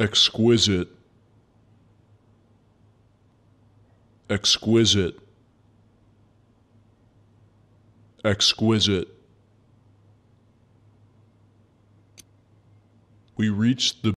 exquisite, exquisite, exquisite. We reached the